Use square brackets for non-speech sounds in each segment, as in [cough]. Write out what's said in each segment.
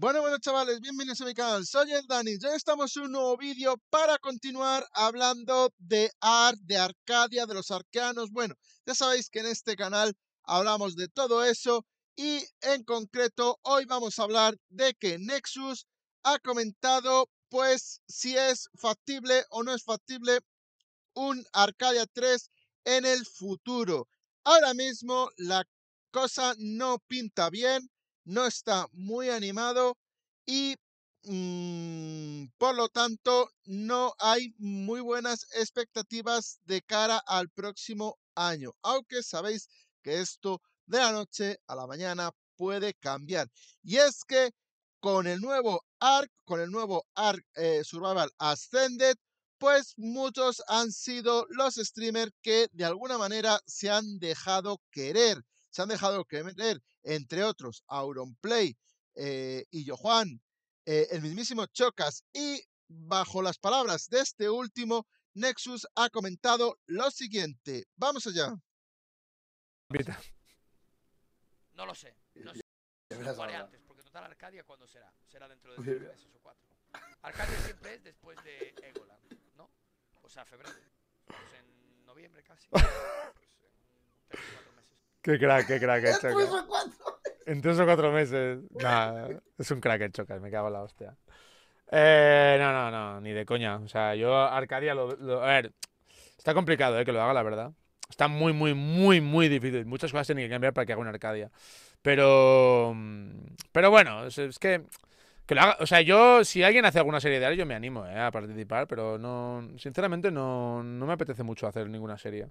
Bueno, bueno chavales, bienvenidos a mi canal, soy el Dani, ya estamos en un nuevo vídeo para continuar hablando de Art, de Arcadia, de los arcanos, bueno, ya sabéis que en este canal hablamos de todo eso y en concreto hoy vamos a hablar de que Nexus ha comentado pues si es factible o no es factible un Arcadia 3 en el futuro. Ahora mismo la cosa no pinta bien, no está muy animado y mm, por lo tanto no hay muy buenas expectativas de cara al próximo año, aunque sabéis que esto de la noche a la mañana puede cambiar. Y es que con el nuevo ARC, con el nuevo ARC eh, Survival Ascended, pues muchos han sido los streamers que de alguna manera se han dejado querer han dejado que meter, entre otros, Auronplay eh, y Johan, eh, el mismísimo Chocas y, bajo las palabras de este último, Nexus ha comentado lo siguiente. Vamos allá. No lo sé. No sé. lo porque total Arcadia, ¿cuándo será? Será dentro de tres meses o cuatro. Arcadia siempre es después de Egoland, ¿no? O sea, febrero. en noviembre casi. [laughs] Pues Qué crack, qué crack el Chocas. Tres o cuatro. En tres o cuatro meses. es un crack el Chocas, me cago en la hostia. Eh, no, no, no, ni de coña. O sea, yo Arcadia A ver, está complicado eh, que lo haga, la verdad. Está muy, muy, muy, muy difícil. Muchas cosas tienen que cambiar para que haga una Arcadia. Pero... Mm, pero bueno, es, que... Que lo haga, o sea, yo, si alguien hace alguna serie de Ari, yo me animo eh, a participar, pero no, sinceramente no, no me apetece mucho hacer ninguna serie.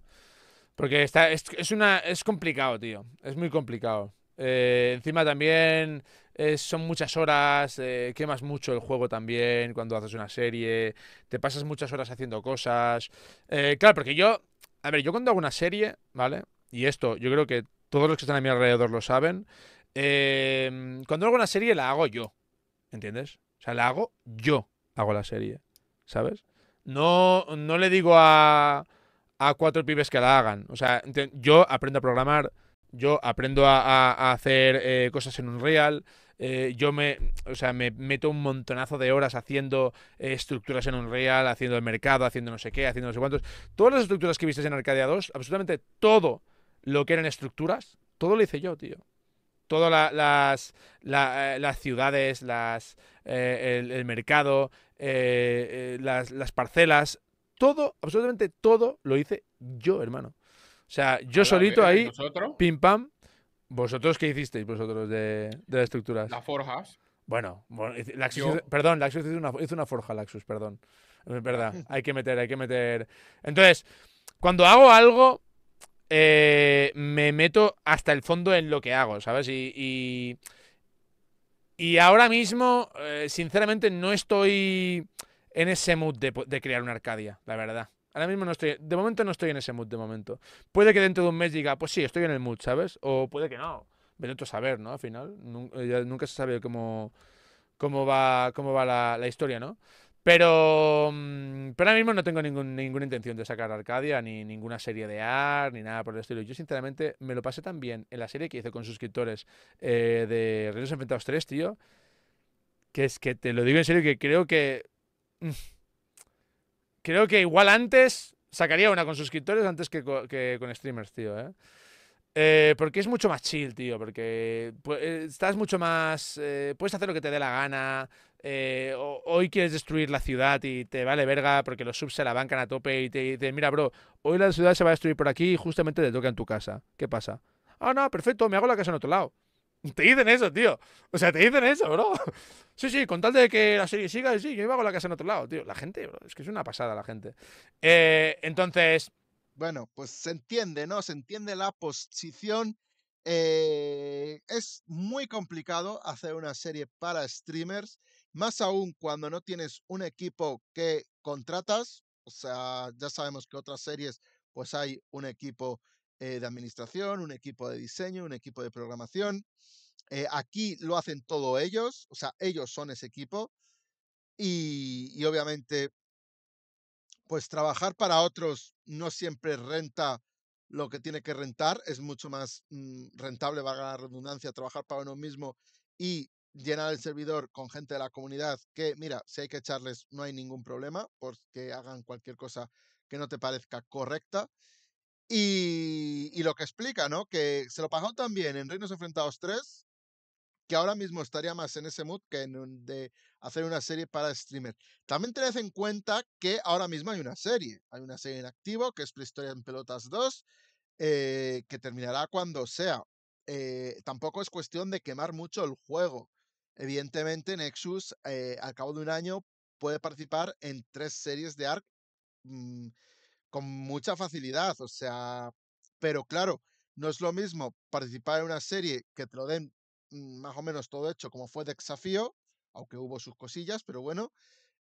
Porque está, es, una, es complicado, tío. Es muy complicado. Eh, encima también eh, son muchas horas, eh, quemas mucho el juego también cuando haces una serie, te pasas muchas horas haciendo cosas. claro, porque yo, a ver, yo cuando hago una serie, ¿vale? Y esto yo creo que todos los que están a mi alrededor lo saben, cuando hago una serie la hago yo, ¿entiendes? O sea, la hago yo, hago la serie, ¿sabes? No, no le digo a a cuatro pibes que la hagan. O sea, yo aprendo a programar, yo aprendo a, hacer eh, cosas en Unreal. Eh, yo me, o sea, me meto un montonazo de horas haciendo eh, estructuras en Unreal, haciendo el mercado, haciendo no sé qué, haciendo no sé cuántos. Todas las estructuras que viste en Arcadia 2, absolutamente todo lo que eran estructuras, todo lo hice yo, tío. Todas las, las ciudades, las, el, mercado, las, las parcelas, todo, absolutamente todo lo hice yo, hermano. O sea, yo solito ahí, pim pam. ¿Vosotros qué hicisteis vosotros de, de las estructuras? Las forjas. Bueno, perdón, Laxus hizo una, hizo una forja, Laxus, perdón. Es verdad, [laughs] hay que meter, hay que meter. Entonces, cuando hago algo, eh, me meto hasta el fondo en lo que hago, ¿sabes? Y, y, ahora mismo, eh, sinceramente, no estoy en ese mood de, crear una Arcadia, la verdad. Ahora mismo no estoy, de momento no estoy en ese mood de momento. Puede que dentro de un mes diga, pues sí, estoy en el mood, ¿sabes? O puede que no. Vete a saber, ¿no? Al final, eh, nunca, se sabe cómo, cómo va, cómo va la, historia, ¿no? Pero, mm, pero ahora mismo no tengo ninguna intención de sacar Arcadia, ni ninguna serie de AR, ni nada por el estilo. Yo, sinceramente, me lo pasé tan bien en la serie que hice con suscriptores eh, de Reyes Enfrentados 3, tío, que es que te lo digo en serio, que creo que Mm. Creo que igual antes sacaría una con suscriptores antes que, con, streamers, tío, ¿eh? Eh, Porque es mucho más chill, tío. Porque pues, eh, estás mucho más. puedes hacer lo que te dé la gana. hoy quieres destruir la ciudad y te vale verga porque los subs se la bancan a tope y te dicen, mira, bro, hoy la ciudad se va a destruir por aquí y justamente te toca en tu casa. ¿Qué pasa? Ah, no, perfecto, me hago la casa en otro lado. [laughs] Te dicen eso, tío. O sea, te dicen eso, bro. [laughs] Sí, sí, con tal de que la serie siga, sí, yo iba con la casa en otro lado, tío. La gente, bro, es que es una pasada la gente. Eh, entonces. Bueno, pues se entiende, ¿no? Se entiende la posición. Eh, es muy complicado hacer una serie para streamers, más aún cuando no tienes un equipo que contratas. O sea, ya sabemos que otras series, pues hay un equipo eh, de administración, un equipo de diseño, un equipo de programación. Eh, aquí lo hacen todos ellos, o sea, ellos son ese equipo. Y, obviamente, pues trabajar para otros no siempre renta lo que tiene que rentar. Es mucho más mm, rentable, valga la redundancia, trabajar para uno mismo y llenar el servidor con gente de la comunidad que, mira, si hay que echarles, no hay ningún problema, porque hagan cualquier cosa que no te parezca correcta. Y y lo que explica, ¿no? Que se lo tan también en Reinos Enfrentados 3, que ahora mismo estaría más en ese mood que en de hacer una serie para streamer. También tened en cuenta que ahora mismo hay una serie, hay una serie en activo que es Prehistoria en Pelotas 2, eh, que terminará cuando sea. Eh, tampoco es cuestión de quemar mucho el juego. Evidentemente, Nexus, eh, al cabo de un año, puede participar en tres series de ARC mm, con mucha facilidad. O sea, pero claro, no es lo mismo participar en una serie que te lo den mm, más o menos todo hecho, como fue de desafío, aunque hubo sus cosillas, pero bueno,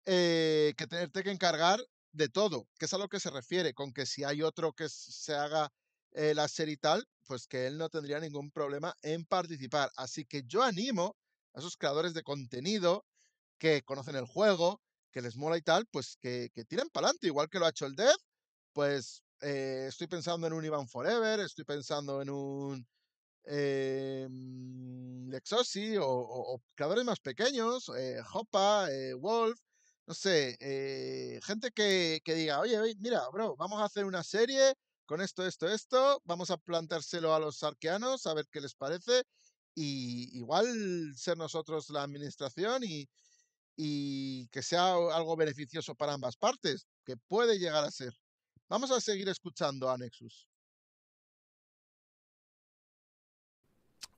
eh, que tenerte que encargar de todo, que es a lo que se refiere, con que si hay otro que se haga eh, la serie y tal, pues que él no tendría ningún problema en participar. Así que yo animo a esos creadores de contenido que conocen el juego, que les mola y tal, pues que, que tiren para adelante, igual que lo ha hecho el Dev, pues eh, estoy pensando en un Ivan Forever, estoy pensando en un eh, mm, o, creadores más pequeños, eh, Hoppa, eh, Wolf, no sé, eh, gente que, diga, oye, mira, bro, vamos a hacer una serie con esto, esto, esto, vamos a plantárselo a los arqueanos, a ver qué les parece, y igual ser nosotros la administración y que sea algo beneficioso para ambas partes, que puede llegar a ser. Vamos a seguir escuchando a Nexus.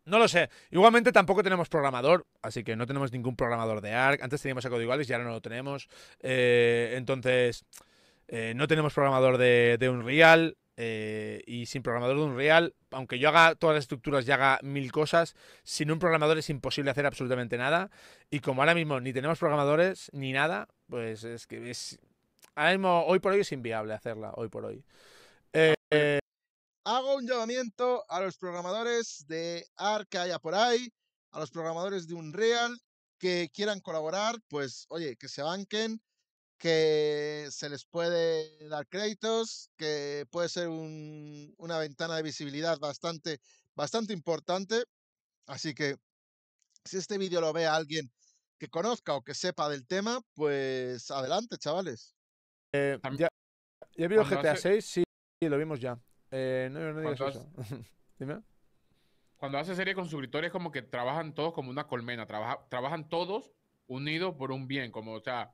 No lo sé. Igualmente tampoco tenemos programador, así que no tenemos ningún programador de ARC. Antes teníamos a Código y ahora no lo tenemos. Eh, entonces, eh, no tenemos programador de, Unreal. Eh, y sin programador de Unreal, aunque yo haga todas las estructuras y haga mil cosas, sin un programador es imposible hacer absolutamente nada. Y como ahora mismo ni tenemos programadores ni nada, pues es que es, hoy por hoy es inviable hacerla, hoy por hoy. Eh, Hago un llamamiento a los programadores de AR que haya por ahí, a los programadores de Unreal que quieran colaborar, pues oye, que se banquen, que se les puede dar créditos, que puede ser una ventana de visibilidad bastante, bastante importante. Así que si este vídeo lo ve alguien que conozca o que sepa del tema, pues adelante, chavales. Eh, ya, he GTA sí, lo vimos ya. Eh, no, [laughs] Cuando hace serie con suscriptores, como que trabajan todos como una colmena. trabajan todos unidos por un bien. Como, o sea,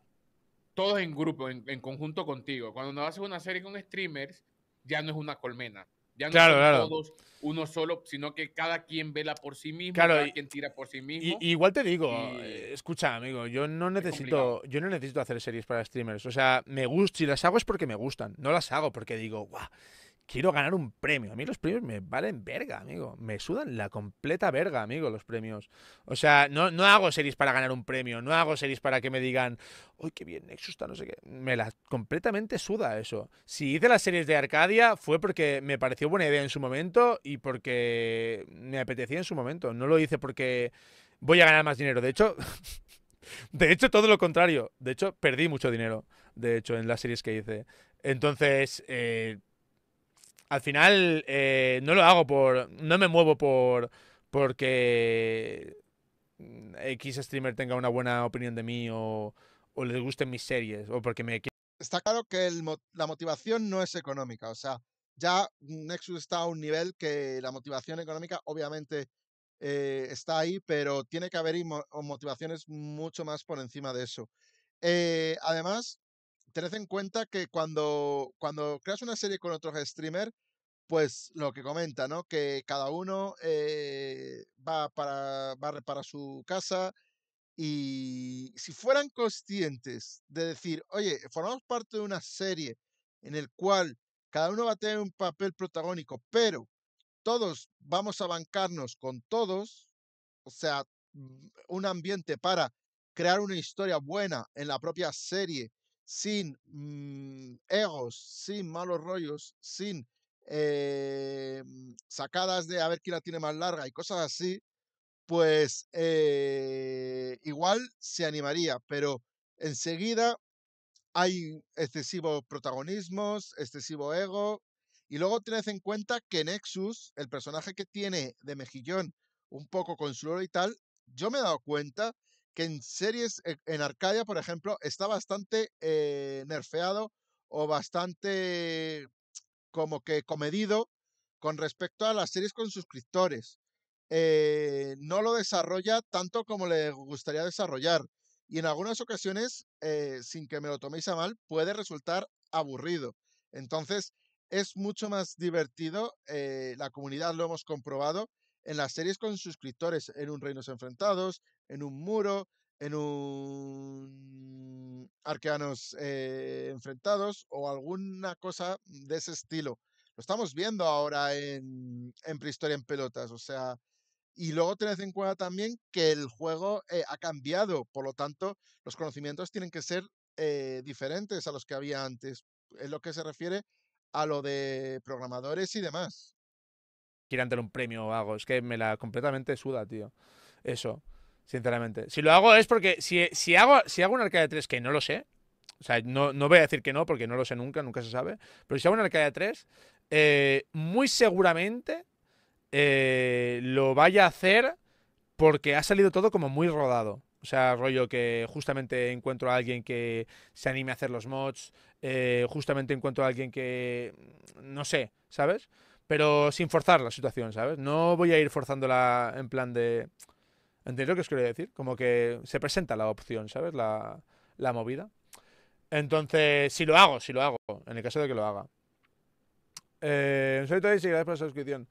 todos en grupo, en, en conjunto contigo. Cuando no haces una serie con streamers, ya no es una colmena. Ya no claro, son claro. todos uno solo, sino que cada quien vela por sí mismo, cada quien tira por sí mismo. igual te digo, escucha, amigo, yo no necesito, yo no necesito hacer series para streamers. O sea, me gusta, si las hago es porque me gustan, no las hago porque digo, guau quiero ganar un premio. A mí los premios me valen verga, amigo. Me sudan la completa verga, amigo, los premios. O sea, no, hago series para ganar un premio, no hago series para que me digan, uy, qué bien, Nexus no sé qué. Me la completamente suda eso. Si hice las series de Arcadia fue porque me pareció buena idea en su momento y porque me apetecía en su momento. No lo hice porque voy a ganar más dinero. De hecho... [laughs] de hecho, todo lo contrario. De hecho, perdí mucho dinero. De hecho, en las series que hice. Entonces, eh, al final eh, no lo hago por. No me muevo por. Porque X streamer tenga una buena opinión de mí o, les gusten mis series o porque me. Está claro que la motivación no es económica. O sea, ya Nexus está a un nivel que la motivación económica obviamente eh, está ahí, pero tiene que haber motivaciones mucho más por encima de eso. Eh, además, tened en cuenta que cuando, cuando creas una serie con otros streamers, pues lo que comenta, ¿no? Que cada uno eh, va, para, va para su casa y si fueran conscientes de decir, oye, formamos parte de una serie en el cual cada uno va a tener un papel protagónico, pero todos vamos a bancarnos con todos, o sea, mm, un ambiente para crear una historia buena en la propia serie sin mm, egos, sin malos rollos, sin eh, mm, sacadas de a ver quién la tiene más larga y cosas así, pues eh, igual se animaría, pero enseguida hay excesivos protagonismos, excesivo ego. Y luego tened en cuenta que Nexus, el personaje que tiene de mejillón un poco con oro y tal, yo me he dado cuenta que en series, e, en Arcadia, por ejemplo, está bastante eh, nerfeado o bastante como que comedido con respecto a las series con suscriptores. Eh, no lo desarrolla tanto como le gustaría desarrollar. Y en algunas ocasiones, eh, sin que me lo toméis a mal, puede resultar aburrido. Entonces, es mucho más divertido, la comunidad lo hemos comprobado, en las series con suscriptores, en Un Reinos Enfrentados, en un muro, en un arqueanos eh, enfrentados o alguna cosa de ese estilo. Lo estamos viendo ahora en, Prehistoria en Pelotas, o sea, y luego tened en cuenta también que el juego eh, ha cambiado, por lo tanto, los conocimientos tienen que ser eh, diferentes a los que había antes, Es lo que se refiere a lo de programadores y demás. Quieren tener un premio o algo, es que me la completamente suda, tío. Eso sinceramente. Si lo hago es porque si, hago, si hago un arcade de 3, que no lo sé, o sea, no, voy a decir que no, porque no lo sé nunca, nunca se sabe, pero si hago una arcade de 3, eh, muy seguramente eh, lo vaya a hacer porque ha salido todo como muy rodado. O sea, rollo que justamente encuentro a alguien que se anime a hacer los mods, eh, justamente encuentro a alguien que, no sé, ¿sabes? Pero sin forzar la situación, ¿sabes? No voy a ir forzándola en plan de... ¿Entendéis lo que os quiero decir? Como que se presenta la opción, ¿sabes? La, movida. Entonces, si lo hago, si lo hago, en el caso de que lo haga. Eh, por la suscripción.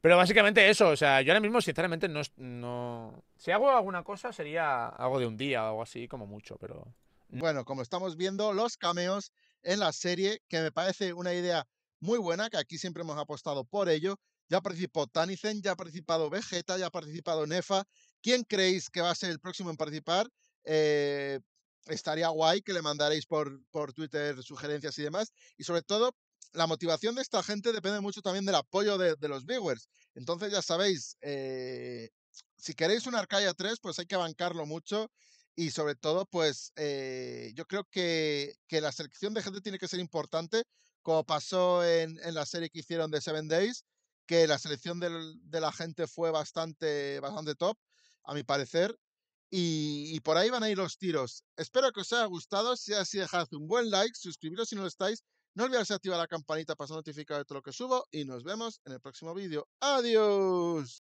Pero básicamente eso, o sea, yo ahora mismo sinceramente no, no... Si hago alguna cosa sería algo de un día o algo así, como mucho, pero... Bueno, como estamos viendo, los cameos en la serie, que me parece una idea muy buena, que aquí siempre hemos apostado por ello. Ya participó Tanizen, ya ha participado Vegeta, ya ha participado Nefa, ¿Quién creéis que va a ser el próximo en participar? Eh, estaría guay que le mandaréis por, por Twitter sugerencias y demás. Y sobre todo, la motivación de esta gente depende mucho también del apoyo de, los viewers. Entonces, ya sabéis, eh, si queréis un Arcadia 3, pues hay que bancarlo mucho. Y sobre todo, pues eh, yo creo que, que, la selección de gente tiene que ser importante, como pasó en, en la serie que hicieron de Seven Days, que la selección de la gente fue bastante, bastante top a mi parecer. Y, por ahí van a ir los tiros. Espero que os haya gustado. Si es así, dejad un buen like, suscribiros si no lo estáis. No olvidéis activar la campanita para ser notificado de todo lo que subo. Y nos vemos en el próximo vídeo. ¡Adiós!